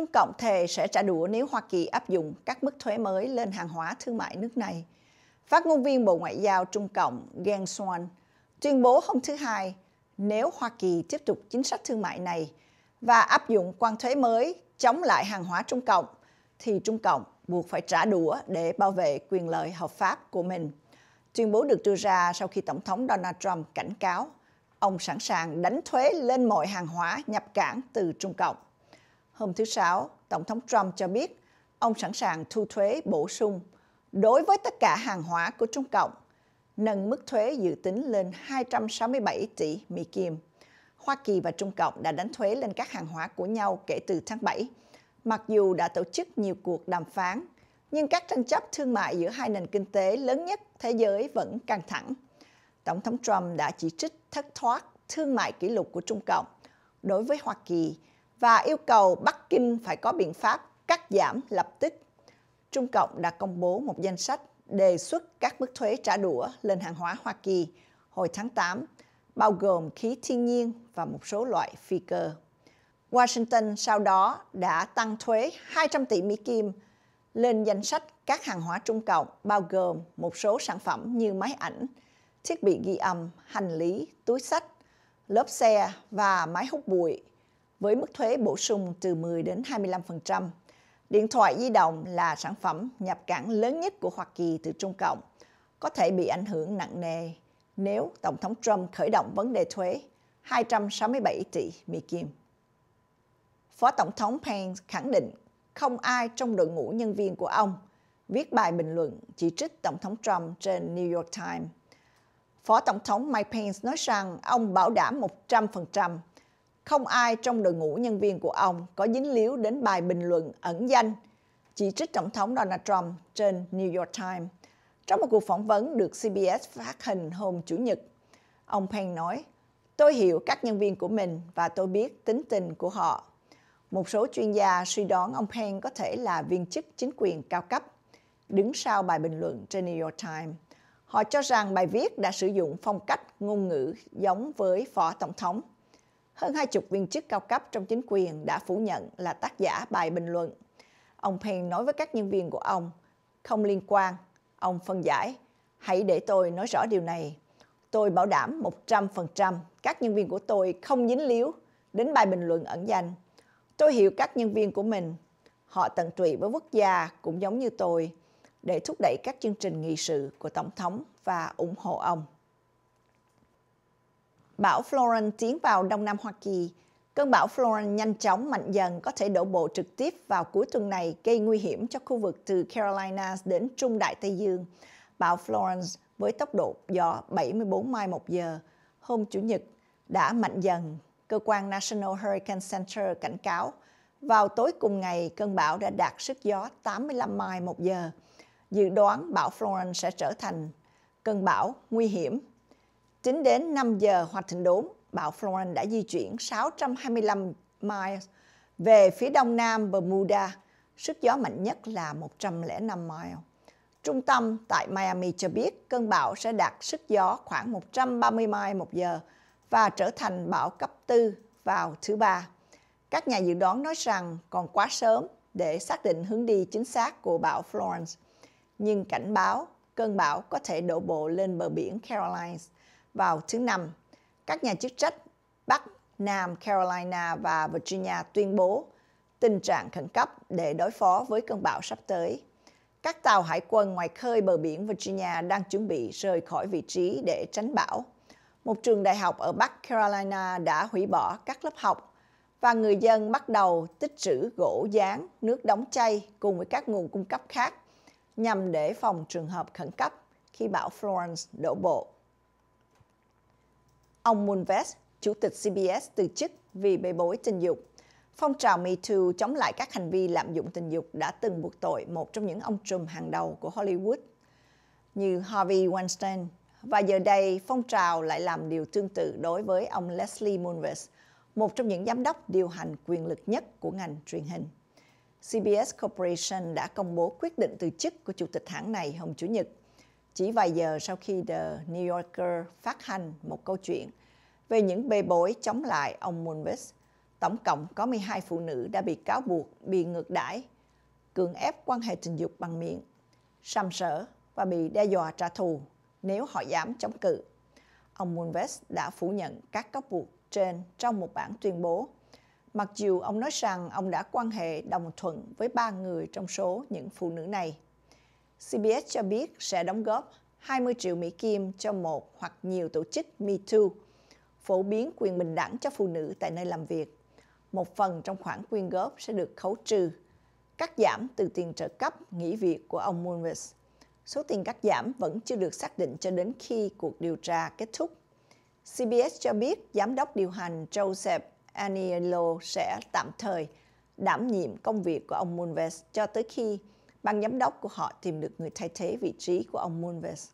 Trung Cộng thề sẽ trả đũa nếu Hoa Kỳ áp dụng các mức thuế mới lên hàng hóa thương mại nước này. Phát ngôn viên Bộ Ngoại giao Trung Cộng Geng Swan tuyên bố hôm thứ Hai nếu Hoa Kỳ tiếp tục chính sách thương mại này và áp dụng quan thuế mới chống lại hàng hóa Trung Cộng, thì Trung Cộng buộc phải trả đũa để bảo vệ quyền lợi hợp pháp của mình. Tuyên bố được đưa ra sau khi Tổng thống Donald Trump cảnh cáo ông sẵn sàng đánh thuế lên mọi hàng hóa nhập cảng từ Trung Cộng hôm thứ Sáu, Tổng thống Trump cho biết ông sẵn sàng thu thuế bổ sung đối với tất cả hàng hóa của Trung Cộng, nâng mức thuế dự tính lên 267 tỷ Mỹ Kim. Hoa Kỳ và Trung Cộng đã đánh thuế lên các hàng hóa của nhau kể từ tháng 7, mặc dù đã tổ chức nhiều cuộc đàm phán, nhưng các tranh chấp thương mại giữa hai nền kinh tế lớn nhất thế giới vẫn căng thẳng. Tổng thống Trump đã chỉ trích thất thoát thương mại kỷ lục của Trung Cộng đối với Hoa Kỳ và yêu cầu Bắc Kinh phải có biện pháp cắt giảm lập tức. Trung Cộng đã công bố một danh sách đề xuất các mức thuế trả đũa lên hàng hóa Hoa Kỳ hồi tháng 8, bao gồm khí thiên nhiên và một số loại phi cơ. Washington sau đó đã tăng thuế 200 tỷ Mỹ Kim lên danh sách các hàng hóa Trung Cộng bao gồm một số sản phẩm như máy ảnh, thiết bị ghi âm, hành lý, túi sách, lớp xe và máy hút bụi với mức thuế bổ sung từ 10 đến 25%. Điện thoại di động là sản phẩm nhập cảng lớn nhất của Hoa Kỳ từ Trung Cộng, có thể bị ảnh hưởng nặng nề nếu Tổng thống Trump khởi động vấn đề thuế 267 tỷ Mỹ Kim. Phó Tổng thống Pence khẳng định không ai trong đội ngũ nhân viên của ông viết bài bình luận chỉ trích Tổng thống Trump trên New York Times. Phó Tổng thống Mike Pence nói rằng ông bảo đảm 100% không ai trong đội ngũ nhân viên của ông có dính líu đến bài bình luận ẩn danh chỉ trích Tổng thống Donald Trump trên New York Times. Trong một cuộc phỏng vấn được CBS phát hình hôm Chủ nhật, ông Peng nói, Tôi hiểu các nhân viên của mình và tôi biết tính tình của họ. Một số chuyên gia suy đoán ông Peng có thể là viên chức chính quyền cao cấp, đứng sau bài bình luận trên New York Times. Họ cho rằng bài viết đã sử dụng phong cách ngôn ngữ giống với phó tổng thống hơn hai chục viên chức cao cấp trong chính quyền đã phủ nhận là tác giả bài bình luận. Ông Payne nói với các nhân viên của ông, không liên quan, ông phân giải, hãy để tôi nói rõ điều này. Tôi bảo đảm 100% các nhân viên của tôi không dính líu đến bài bình luận ẩn danh. Tôi hiểu các nhân viên của mình, họ tận tụy với quốc gia cũng giống như tôi để thúc đẩy các chương trình nghị sự của Tổng thống và ủng hộ ông. Bão Florence tiến vào Đông Nam Hoa Kỳ. Cơn bão Florence nhanh chóng mạnh dần có thể đổ bộ trực tiếp vào cuối tuần này gây nguy hiểm cho khu vực từ Carolina đến Trung Đại Tây Dương. Bão Florence với tốc độ gió 74 mai một giờ hôm Chủ nhật đã mạnh dần. Cơ quan National Hurricane Center cảnh cáo vào tối cùng ngày cơn bão đã đạt sức gió 85 mai một giờ. Dự đoán bão Florence sẽ trở thành cơn bão nguy hiểm Tính đến 5 giờ hoạch hình đốn, bão Florence đã di chuyển 625 miles về phía đông nam Bermuda. Sức gió mạnh nhất là 105 miles. Trung tâm tại Miami cho biết cơn bão sẽ đạt sức gió khoảng 130 mile một giờ và trở thành bão cấp 4 vào thứ ba. Các nhà dự đoán nói rằng còn quá sớm để xác định hướng đi chính xác của bão Florence, nhưng cảnh báo cơn bão có thể đổ bộ lên bờ biển Carolines – vào thứ Năm. Các nhà chức trách Bắc, Nam Carolina và Virginia tuyên bố tình trạng khẩn cấp để đối phó với cơn bão sắp tới. Các tàu hải quân ngoài khơi bờ biển Virginia đang chuẩn bị rời khỏi vị trí để tránh bão. Một trường đại học ở Bắc Carolina đã hủy bỏ các lớp học và người dân bắt đầu tích trữ gỗ dán, nước đóng chai cùng với các nguồn cung cấp khác nhằm để phòng trường hợp khẩn cấp khi bão Florence đổ bộ. Ông Moonves, chủ tịch CBS từ chức vì bê bối tình dục. Phong trào Me Too chống lại các hành vi lạm dụng tình dục đã từng buộc tội một trong những ông trùm hàng đầu của Hollywood như Harvey Weinstein. Và giờ đây, phong trào lại làm điều tương tự đối với ông Leslie Moonves, một trong những giám đốc điều hành quyền lực nhất của ngành truyền hình. CBS Corporation đã công bố quyết định từ chức của chủ tịch hãng này hôm Chủ nhật chỉ vài giờ sau khi The New Yorker phát hành một câu chuyện về những bê bối chống lại ông Moonves. Tổng cộng có 12 phụ nữ đã bị cáo buộc bị ngược đãi, cưỡng ép quan hệ tình dục bằng miệng, sàm sỡ và bị đe dọa trả thù nếu họ dám chống cự. Ông Moonves đã phủ nhận các cáo buộc trên trong một bản tuyên bố. Mặc dù ông nói rằng ông đã quan hệ đồng thuận với ba người trong số những phụ nữ này. CBS cho biết sẽ đóng góp 20 triệu Mỹ Kim cho một hoặc nhiều tổ chức Me Too, phổ biến quyền bình đẳng cho phụ nữ tại nơi làm việc. Một phần trong khoản quyên góp sẽ được khấu trừ, cắt giảm từ tiền trợ cấp, nghỉ việc của ông Moonves. Số tiền cắt giảm vẫn chưa được xác định cho đến khi cuộc điều tra kết thúc. CBS cho biết giám đốc điều hành Joseph Aniello sẽ tạm thời đảm nhiệm công việc của ông Moonves cho tới khi ban giám đốc của họ tìm được người thay thế vị trí của ông Moonves.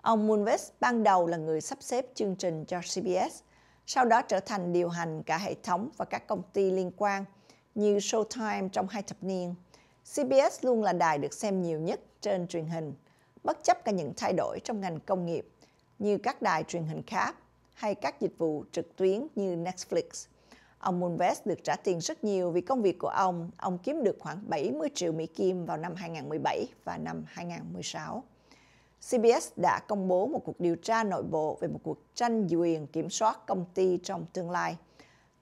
Ông Moonves ban đầu là người sắp xếp chương trình cho CBS, sau đó trở thành điều hành cả hệ thống và các công ty liên quan như Showtime trong hai thập niên. CBS luôn là đài được xem nhiều nhất trên truyền hình, bất chấp cả những thay đổi trong ngành công nghiệp như các đài truyền hình khác hay các dịch vụ trực tuyến như Netflix. Ông Moonves được trả tiền rất nhiều vì công việc của ông. Ông kiếm được khoảng 70 triệu Mỹ Kim vào năm 2017 và năm 2016. CBS đã công bố một cuộc điều tra nội bộ về một cuộc tranh quyền kiểm soát công ty trong tương lai.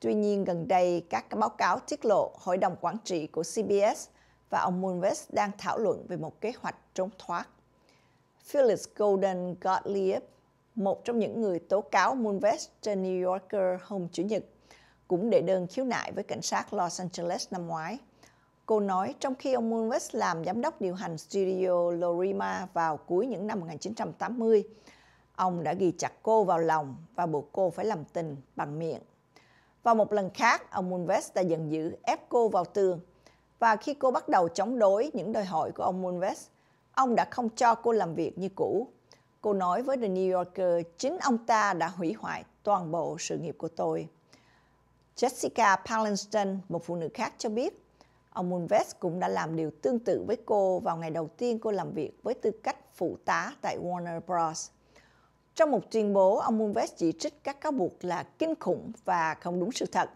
Tuy nhiên, gần đây, các báo cáo tiết lộ Hội đồng Quản trị của CBS và ông Moonves đang thảo luận về một kế hoạch trốn thoát. Phyllis Golden Gottlieb, một trong những người tố cáo Moonves trên New Yorker hôm Chủ nhật, cũng đệ đơn khiếu nại với cảnh sát Los Angeles năm ngoái. Cô nói trong khi ông Moon West làm giám đốc điều hành studio Lorima vào cuối những năm 1980, ông đã ghi chặt cô vào lòng và buộc cô phải làm tình bằng miệng. Và một lần khác, ông Moon West đã giận dữ ép cô vào tường. Và khi cô bắt đầu chống đối những đòi hỏi của ông Moon West, ông đã không cho cô làm việc như cũ. Cô nói với The New Yorker, chính ông ta đã hủy hoại toàn bộ sự nghiệp của tôi. Jessica Pallinston, một phụ nữ khác cho biết, ông Moonves cũng đã làm điều tương tự với cô vào ngày đầu tiên cô làm việc với tư cách phụ tá tại Warner Bros. Trong một tuyên bố, ông Moonves chỉ trích các cáo buộc là kinh khủng và không đúng sự thật.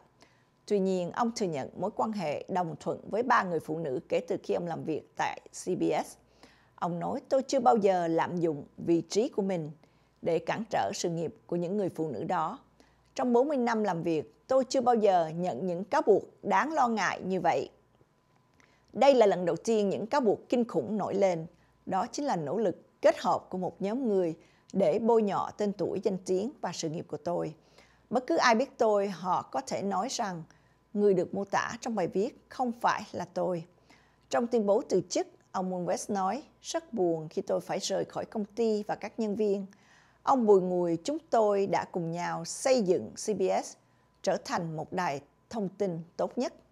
Tuy nhiên, ông thừa nhận mối quan hệ đồng thuận với ba người phụ nữ kể từ khi ông làm việc tại CBS. Ông nói, tôi chưa bao giờ lạm dụng vị trí của mình để cản trở sự nghiệp của những người phụ nữ đó. Trong 40 năm làm việc, tôi chưa bao giờ nhận những cáo buộc đáng lo ngại như vậy. Đây là lần đầu tiên những cáo buộc kinh khủng nổi lên. Đó chính là nỗ lực kết hợp của một nhóm người để bôi nhọ tên tuổi danh tiếng và sự nghiệp của tôi. Bất cứ ai biết tôi, họ có thể nói rằng người được mô tả trong bài viết không phải là tôi. Trong tuyên bố từ chức, ông Moon West nói, rất buồn khi tôi phải rời khỏi công ty và các nhân viên. Ông bùi ngùi chúng tôi đã cùng nhau xây dựng CBS – trở thành một đài thông tin tốt nhất.